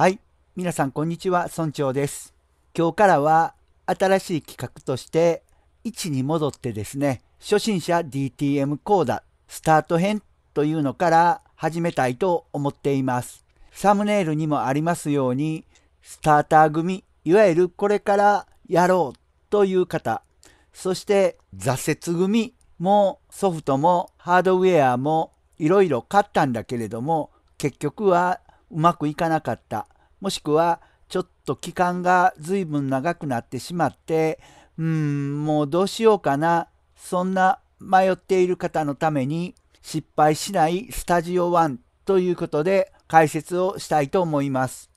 はい。皆さん、こんにちは。村長です。今日からは、新しい企画として、位置に戻ってですね、初心者 DTM 講座、スタート編というのから始めたいと思っています。サムネイルにもありますように、スターター組、いわゆるこれからやろうという方、そして挫折組もソフトもハードウェアもいろいろ買ったんだけれども、結局はうまくいかなかったもしくはちょっと期間が随分長くなってしまってうんもうどうしようかなそんな迷っている方のために失敗しないスタジオ1ということで解説をしたいと思います。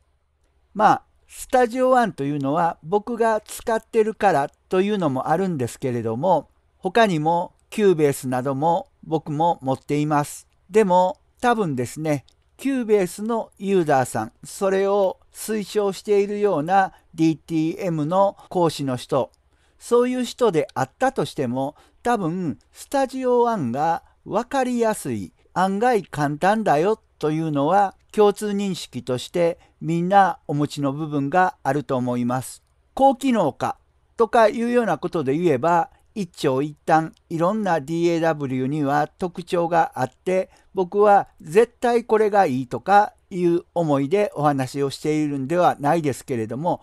まあスタジオ1というのは僕が使ってるからというのもあるんですけれども他にもキューベースなども僕も持っています。でも多分ですねキューベースのユーザーさん、それを推奨しているような DTM の講師の人、そういう人であったとしても、多分、スタジオ1が分かりやすい、案外簡単だよというのは共通認識としてみんなお持ちの部分があると思います。高機能化とかいうようなことで言えば、一長一短いろんな DAW には特徴があって僕は絶対これがいいとかいう思いでお話をしているんではないですけれども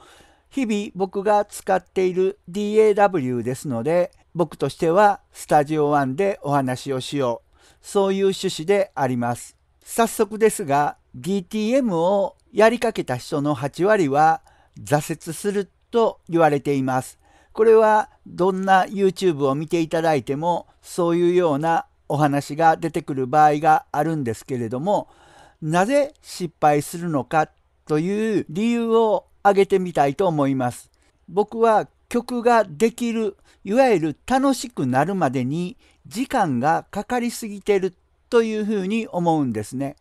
日々僕が使っている DAW ですので僕としてはスタジオ1でお話をしようそういう趣旨であります早速ですが DTM をやりかけた人の8割は挫折すると言われていますこれはどんな YouTube を見ていただいてもそういうようなお話が出てくる場合があるんですけれどもなぜ失敗するのかという理由を挙げてみたいと思います。僕は曲ができるいわゆる楽しくなるまでに時間がかかりすぎてるというふうに思うんですね。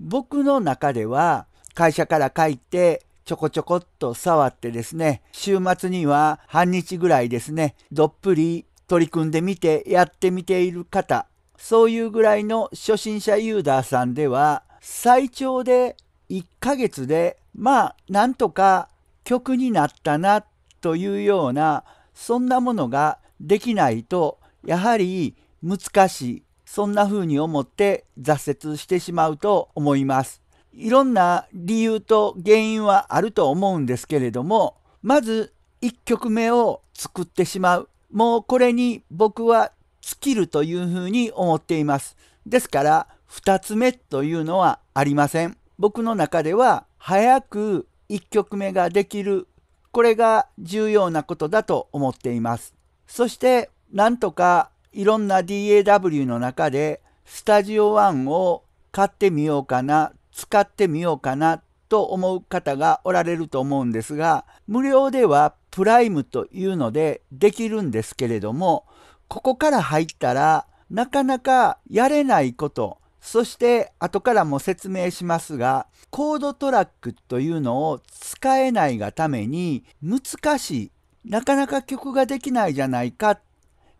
僕の中では会社から帰ってちょこちょこっと触ってですね、週末には半日ぐらいですね、どっぷり取り組んでみてやってみている方、そういうぐらいの初心者ユーザーさんでは、最長で1ヶ月で、まあ、なんとか曲になったなというような、そんなものができないと、やはり難しい、そんな風に思って挫折してしまうと思います。いろんな理由と原因はあると思うんですけれどもまず1曲目を作ってしまうもうこれに僕は尽きるというふうに思っていますですから2つ目というのはありません僕の中では早く1曲目ができるこれが重要なことだと思っていますそしてなんとかいろんな DAW の中でスタジオ1を買ってみようかな使ってみようかなと思う方がおられると思うんですが無料ではプライムというのでできるんですけれどもここから入ったらなかなかやれないことそして後からも説明しますがコードトラックというのを使えないがために難しいなかなか曲ができないじゃないか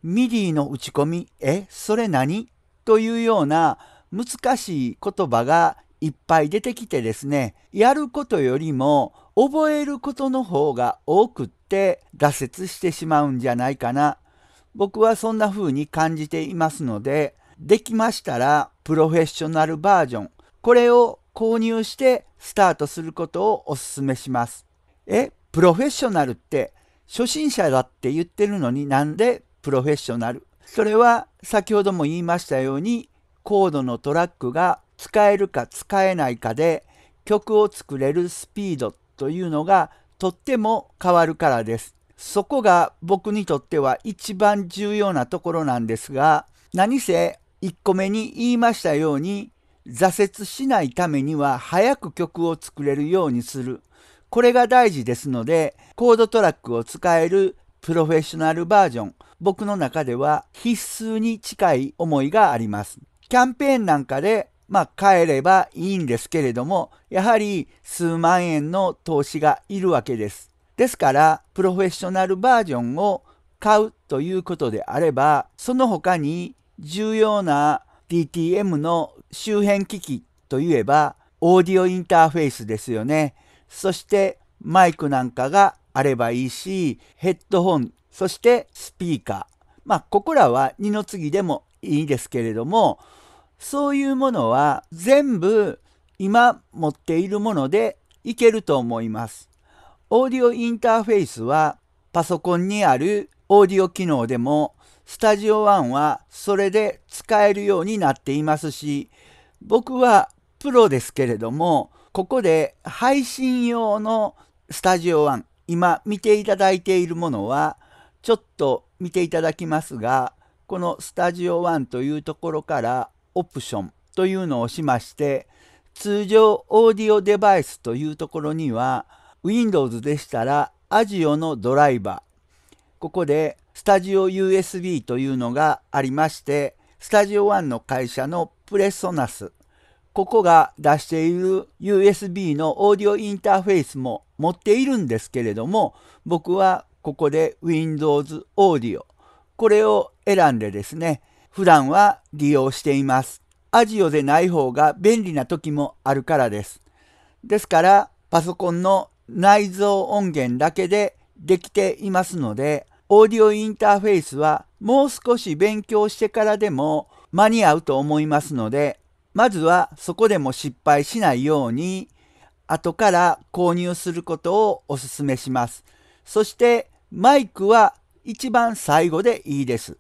ミディの打ち込みえそれ何というような難しい言葉がいっぱい出てきてですね、やることよりも覚えることの方が多くって挫折してしまうんじゃないかな。僕はそんな風に感じていますので、できましたらプロフェッショナルバージョン、これを購入してスタートすることをお勧めします。え、プロフェッショナルって初心者だって言ってるのになんでプロフェッショナルそれは先ほども言いましたようにコードのトラックが使えるか使えないかで曲を作れるスピードというのがとっても変わるからです。そこが僕にとっては一番重要なところなんですが、何せ1個目に言いましたように、挫折しないためには早く曲を作れるようにする。これが大事ですので、コードトラックを使えるプロフェッショナルバージョン、僕の中では必須に近い思いがあります。キャンペーンなんかでまあ、帰ればいいんですけれども、やはり数万円の投資がいるわけです。ですから、プロフェッショナルバージョンを買うということであれば、その他に重要な DTM の周辺機器といえば、オーディオインターフェースですよね。そしてマイクなんかがあればいいし、ヘッドホン、そしてスピーカー。まあ、ここらは二の次でもいいですけれども、そういうものは全部今持っているものでいけると思います。オーディオインターフェースはパソコンにあるオーディオ機能でもスタジオ1はそれで使えるようになっていますし僕はプロですけれどもここで配信用のスタジオ1今見ていただいているものはちょっと見ていただきますがこのスタジオ1というところからオプションというのをしまして通常オーディオデバイスというところには Windows でしたら AGIO のドライバーここでスタジオ USB というのがありましてスタジオワンの会社のプレソナスここが出している USB のオーディオインターフェースも持っているんですけれども僕はここで Windows オーディオこれを選んでですね普段は利用しています。アジオでない方が便利な時もあるからです。ですから、パソコンの内蔵音源だけでできていますので、オーディオインターフェースはもう少し勉強してからでも間に合うと思いますので、まずはそこでも失敗しないように、後から購入することをお勧めします。そしてマイクは一番最後でいいです。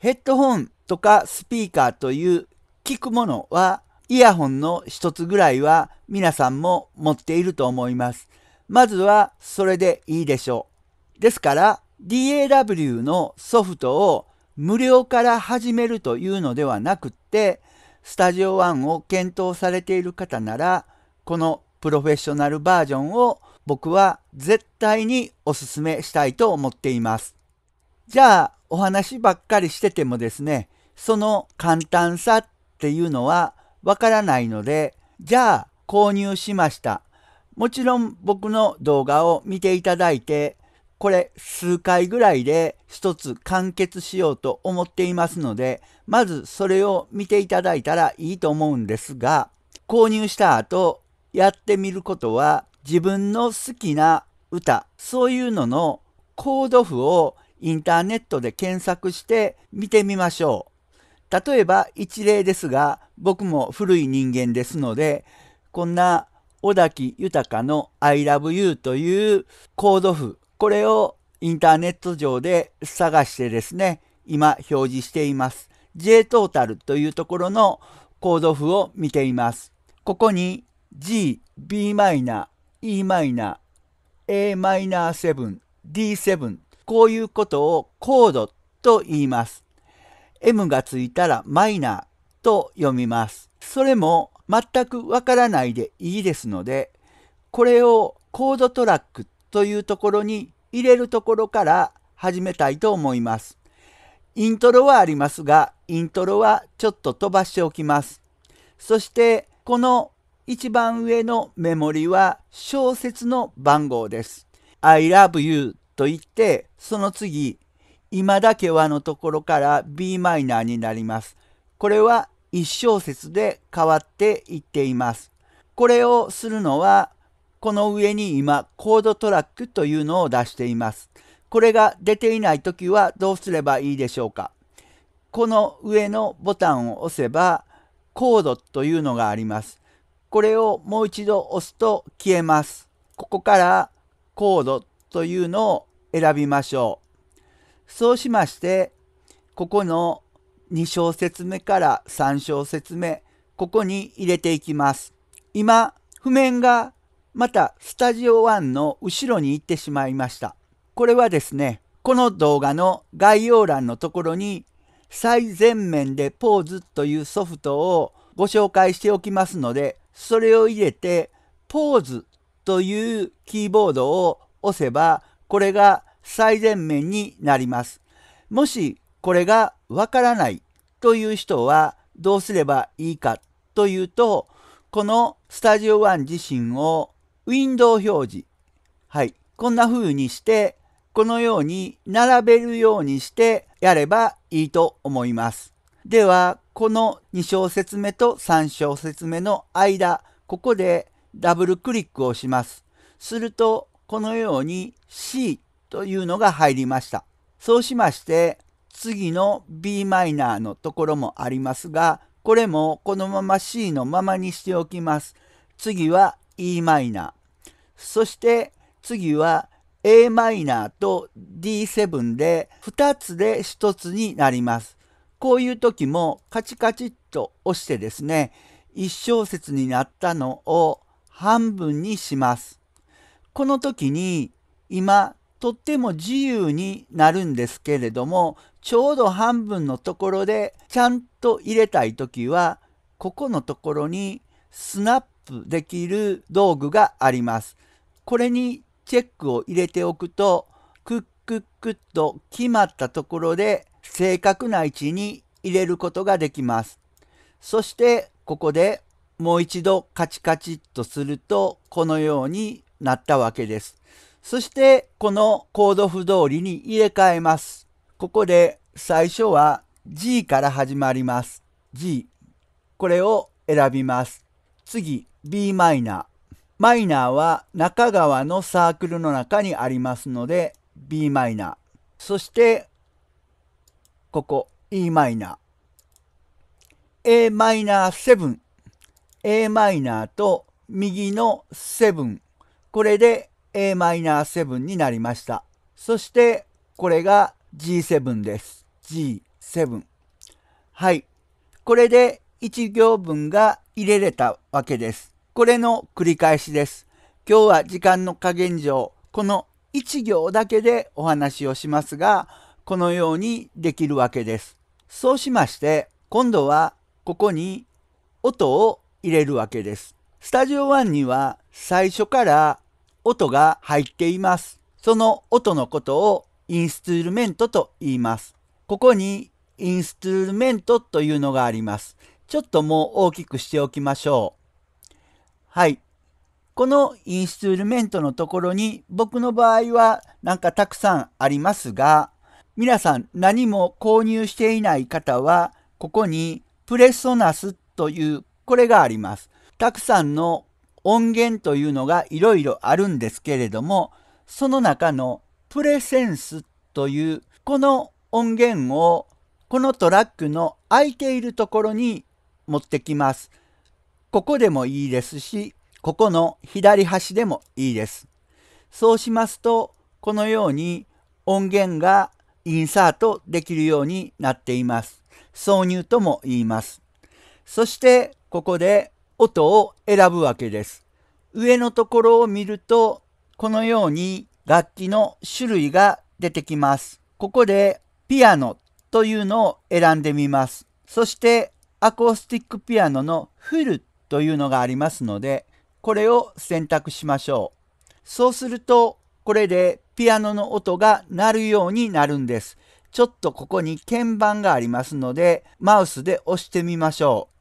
ヘッドホンとかスピーカーという聞くものはイヤホンの一つぐらいは皆さんも持っていると思います。まずはそれでいいでしょう。ですから DAW のソフトを無料から始めるというのではなくって、スタジオ one を検討されている方なら、このプロフェッショナルバージョンを僕は絶対にお勧めしたいと思っています。じゃあお話ばっかりしててもですね、その簡単さっていうのはわからないので、じゃあ購入しました。もちろん僕の動画を見ていただいて、これ数回ぐらいで一つ完結しようと思っていますので、まずそれを見ていただいたらいいと思うんですが、購入した後やってみることは自分の好きな歌、そういうののコード譜をインターネットで検索して見てみましょう。例えば一例ですが、僕も古い人間ですので、こんな小滝豊の I love you というコード譜、これをインターネット上で探してですね、今表示しています。JTotal というところのコード譜を見ています。ここに G、Bm、Em、Am7、D7 こういうことをコードと言います。M がついたらマイナーと読みます。それも全くわからないでいいですので、これをコードトラックというところに入れるところから始めたいと思います。イントロはありますが、イントロはちょっと飛ばしておきます。そして、この一番上のメモリは小説の番号です。I love you と言って、その次、今だけはのところから b マイナーになります。これは1小節で変わっていっています。これをするのは、この上に今、コードトラックというのを出しています。これが出ていないときはどうすればいいでしょうかこの上のボタンを押せば、コードというのがあります。これをもう一度押すと消えます。ここからコードというのを選びましょう。そうしまして、ここの2小節目から3小節目、ここに入れていきます。今、譜面がまたスタジオ1の後ろに行ってしまいました。これはですね、この動画の概要欄のところに最前面でポーズというソフトをご紹介しておきますので、それを入れてポーズというキーボードを押せばこれが最前面になります。もしこれがわからないという人はどうすればいいかというと、このスタジオン自身をウィンドウ表示。はい。こんな風にして、このように並べるようにしてやればいいと思います。では、この2小節目と3小節目の間、ここでダブルクリックをします。すると、このように C というのが入りました。そうしまして次の Bm のところもありますがこれもこのまま C のままにしておきます。次は Em そして次は Am と D7 で2つで1つになります。こういう時もカチカチっと押してですね1小節になったのを半分にします。この時に今とっても自由になるんですけれどもちょうど半分のところでちゃんと入れたい時はここのところにスナップできる道具があります。これにチェックを入れておくとクックックッと決まったところで正確な位置に入れることができます。そしてここでもう一度カチカチっとするとこのようになったわけです。そしてこのコード譜通りに入れ替えます。ここで最初は G から始まります。G。これを選びます。次、b マイナー。マイナーは中川のサークルの中にありますので b マイナー。そして、ここ e マイナー。a マイナー7。a マイナーと右の7。これで Am7 になりました。そして、これが G7 です。G7。はい。これで1行分が入れれたわけです。これの繰り返しです。今日は時間の加減上、この1行だけでお話をしますが、このようにできるわけです。そうしまして、今度はここに音を入れるわけです。スタジオ1には最初から音が入っています。その音のことをインストゥルメントと言います。ここにインストゥルメントというのがあります。ちょっともう大きくしておきましょう。はい。このインストゥルメントのところに僕の場合はなんかたくさんありますが、皆さん何も購入していない方は、ここにプレソナスというこれがあります。たくさんの音源というのがいろいろあるんですけれどもその中のプレセンスというこの音源をこのトラックの空いているところに持ってきます。ここでもいいですしここの左端でもいいです。そうしますとこのように音源がインサートできるようになっています。挿入とも言います。そしてここで音を選ぶわけです。上のところを見ると、このように楽器の種類が出てきます。ここでピアノというのを選んでみます。そしてアコースティックピアノのフルというのがありますので、これを選択しましょう。そうすると、これでピアノの音が鳴るようになるんです。ちょっとここに鍵盤がありますので、マウスで押してみましょう。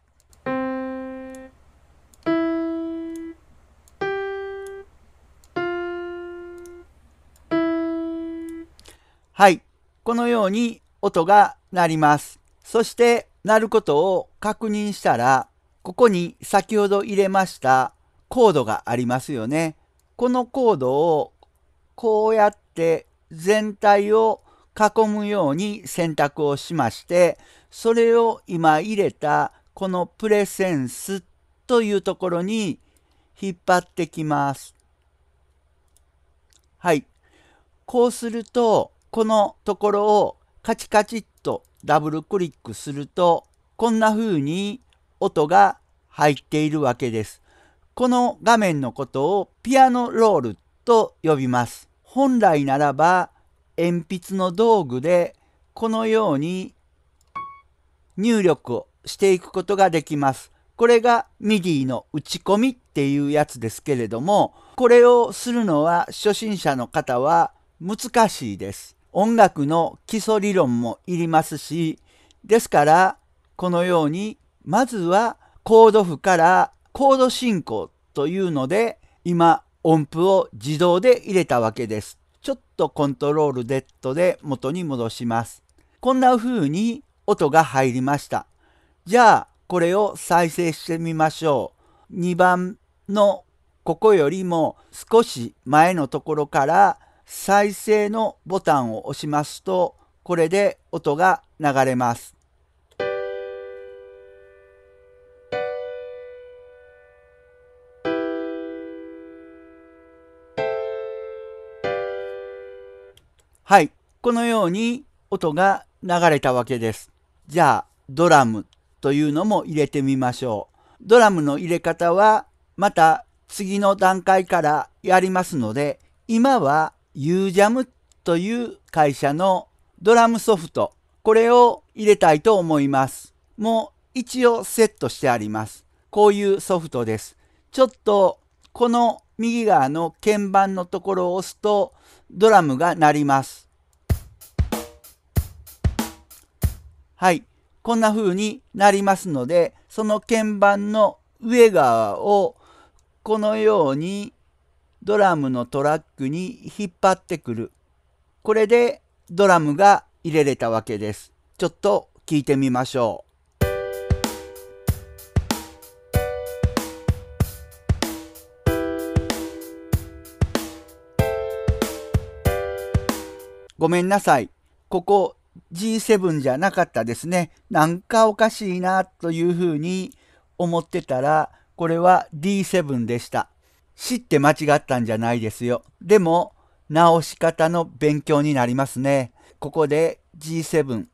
はい。このように音が鳴ります。そして鳴ることを確認したら、ここに先ほど入れましたコードがありますよね。このコードをこうやって全体を囲むように選択をしまして、それを今入れたこのプレセンスというところに引っ張ってきます。はい。こうすると、このところをカチカチっとダブルクリックするとこんな風に音が入っているわけです。この画面のことをピアノロールと呼びます。本来ならば鉛筆の道具でこのように入力をしていくことができます。これが MIDI の打ち込みっていうやつですけれども、これをするのは初心者の方は難しいです。音楽の基礎理論もいりますし、ですから、このように、まずはコード譜からコード進行というので、今、音符を自動で入れたわけです。ちょっとコントロール Z で元に戻します。こんな風に音が入りました。じゃあ、これを再生してみましょう。2番のここよりも少し前のところから再生のボタンを押しますと、これで音が流れます。はい。このように音が流れたわけです。じゃあ、ドラムというのも入れてみましょう。ドラムの入れ方は、また次の段階からやりますので、今はユージャムという会社のドラムソフト、これを入れたいと思います。もう一応セットしてあります。こういうソフトです。ちょっとこの右側の鍵盤のところを押すとドラムが鳴ります。はい。こんな風になりますので、その鍵盤の上側をこのようにドラムのトラックに引っ張ってくる。これでドラムが入れれたわけです。ちょっと聞いてみましょう。ごめんなさい。ここ G7 じゃなかったですね。なんかおかしいなというふうに思ってたら、これは D7 でした。知って間違ったんじゃないですよ。でも、直し方の勉強になりますね。ここで G7、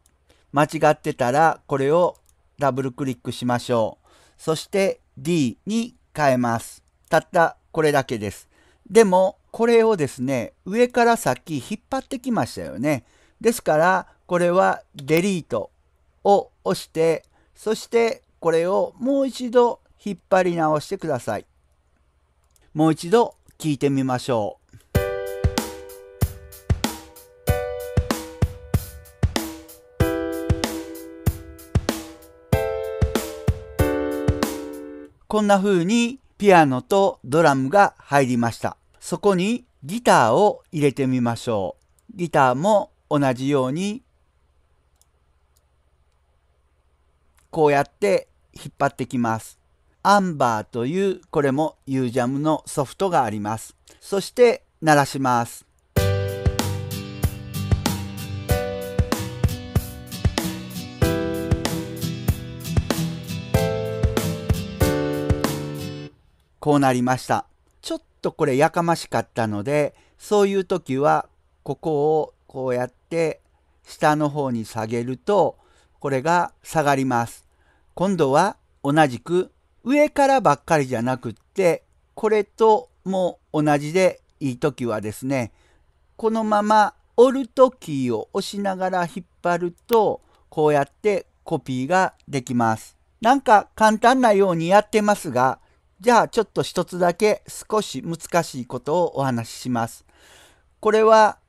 間違ってたらこれをダブルクリックしましょう。そして D に変えます。たったこれだけです。でも、これをですね、上から先引っ張ってきましたよね。ですから、これはデリートを押して、そしてこれをもう一度引っ張り直してください。もう一度聞いてみましょう。こんな風にピアノとドラムが入りました。そこにギターを入れてみましょう。ギターも同じようにこうやって引っ張ってきます。アンバーというこれもユージャムのソフトがあります。そして鳴らします。こうなりました。ちょっとこれやかましかったのでそういう時はここをこうやって下の方に下げるとこれが下がります。今度は同じく上からばっかりじゃなくって、これとも同じでいい時はですね、このままオルトキーを押しながら引っ張ると、こうやってコピーができます。なんか簡単なようにやってますが、じゃあちょっと一つだけ少し難しいことをお話しします。これは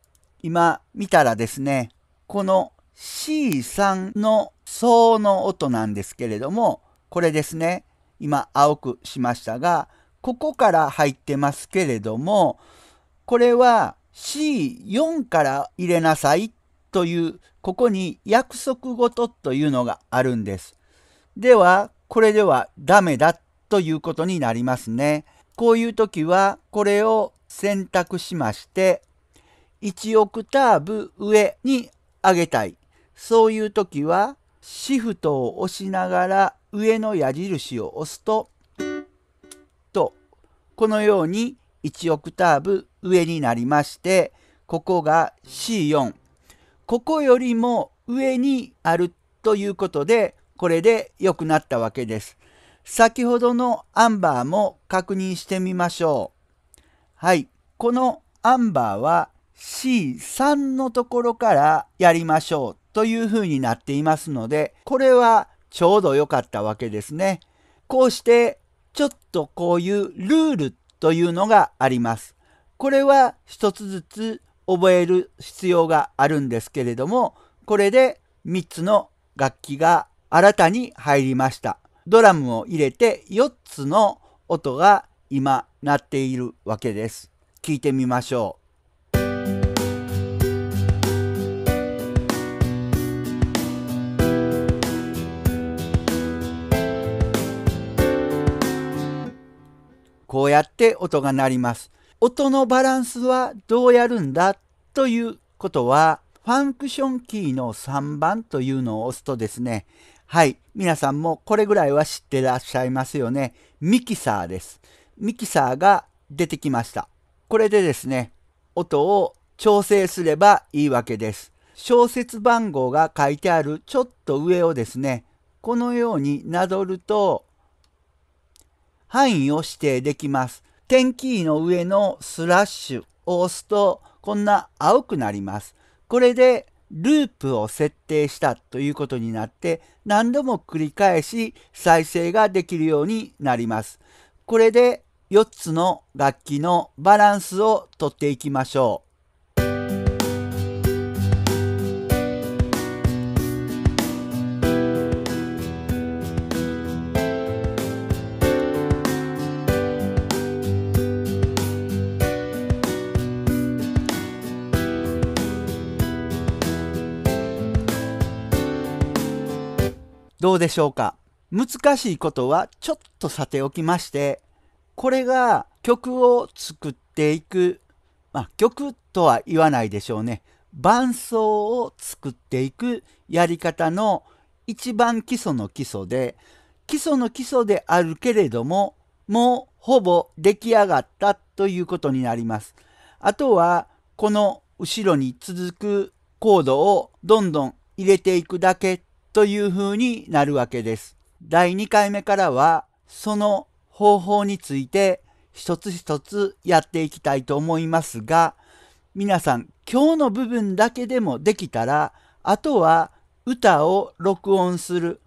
今見たらですね、この C3 の層の音なんですけれども、これですね。今青くしましたが、ここから入ってますけれども、これは C4 から入れなさいという、ここに約束事というのがあるんです。では、これではダメだということになりますね。こういう時は、これを選択しまして、1オクターブ上に上げたい。そういう時は、シフトを押しながら上の矢印を押すととこのように1オクターブ上になりましてここが C4 ここよりも上にあるということでこれで良くなったわけです。先ほどのアンバーも確認してみましょう。はい。このアンバーは C3 のところからやりましょうというふうになっていますので、これはちょうど良かったわけですね。こうしてちょっとこういうルールというのがあります。これは一つずつ覚える必要があるんですけれども、これで3つの楽器が新たに入りました。ドラムを入れて4つの音が今鳴っているわけです。聞いてみましょう。こうやって音が鳴ります。音のバランスはどうやるんだということは、ファンクションキーの3番というのを押すとですね、はい、皆さんもこれぐらいは知ってらっしゃいますよね。ミキサーです。ミキサーが出てきました。これでですね、音を調整すればいいわけです。小説番号が書いてあるちょっと上をですね、このようになぞると範囲を指定できます。点キーの上のスラッシュを押すとこんな青くなります。これでループを設定したということになって何度も繰り返し再生ができるようになります。これで4つの楽器のバランスをとっていきましょう。どうでしょうか難しいことはちょっとさておきまして、これが曲を作っていく、まあ、曲とは言わないでしょうね。伴奏を作っていくやり方の一番基礎の基礎で、基礎の基礎であるけれども、もうほぼ出来上がったということになります。あとは、この後ろに続くコードをどんどん入れていくだけという風になるわけです。第2回目からはその方法について一つ一つやっていきたいと思いますが皆さん今日の部分だけでもできたらあとは歌を録音する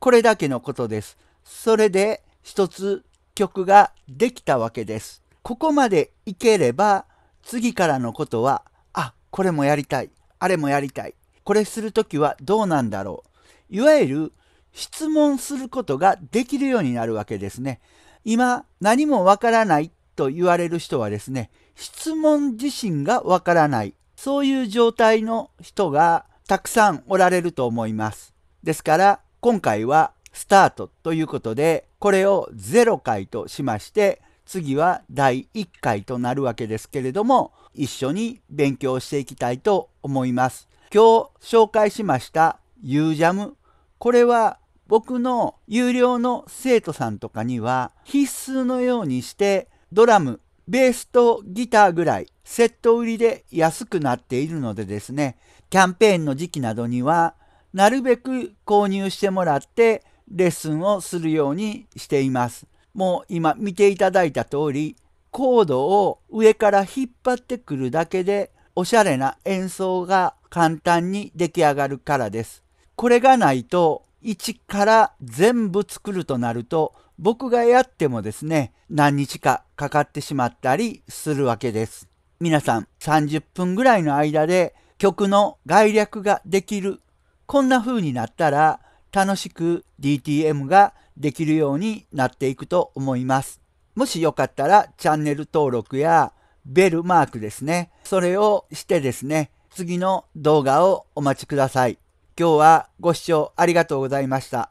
これだけのことです。それで一つ曲ができたわけです。ここまでいければ次からのことはあこれもやりたいあれもやりたいこれする時はどうなんだろういわゆる質問することができるようになるわけですね。今、何もわからないと言われる人はですね、質問自身がわからない、そういう状態の人がたくさんおられると思います。ですから、今回はスタートということで、これを0回としまして、次は第1回となるわけですけれども、一緒に勉強していきたいと思います。今日紹介しましたユージャム。これは僕の有料の生徒さんとかには必須のようにしてドラム、ベースとギターぐらいセット売りで安くなっているのでですね、キャンペーンの時期などにはなるべく購入してもらってレッスンをするようにしています。もう今見ていただいた通り、コードを上から引っ張ってくるだけでおしゃれな演奏が簡単に出来上がるからです。これがないと一から全部作るとなると僕がやってもですね何日かかかってしまったりするわけです。皆さん30分ぐらいの間で曲の概略ができるこんな風になったら楽しく DTM ができるようになっていくと思います。もしよかったらチャンネル登録やベルマークですね。それをしてですね、次の動画をお待ちください。今日はご視聴ありがとうございました。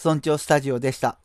村長スタジオでした。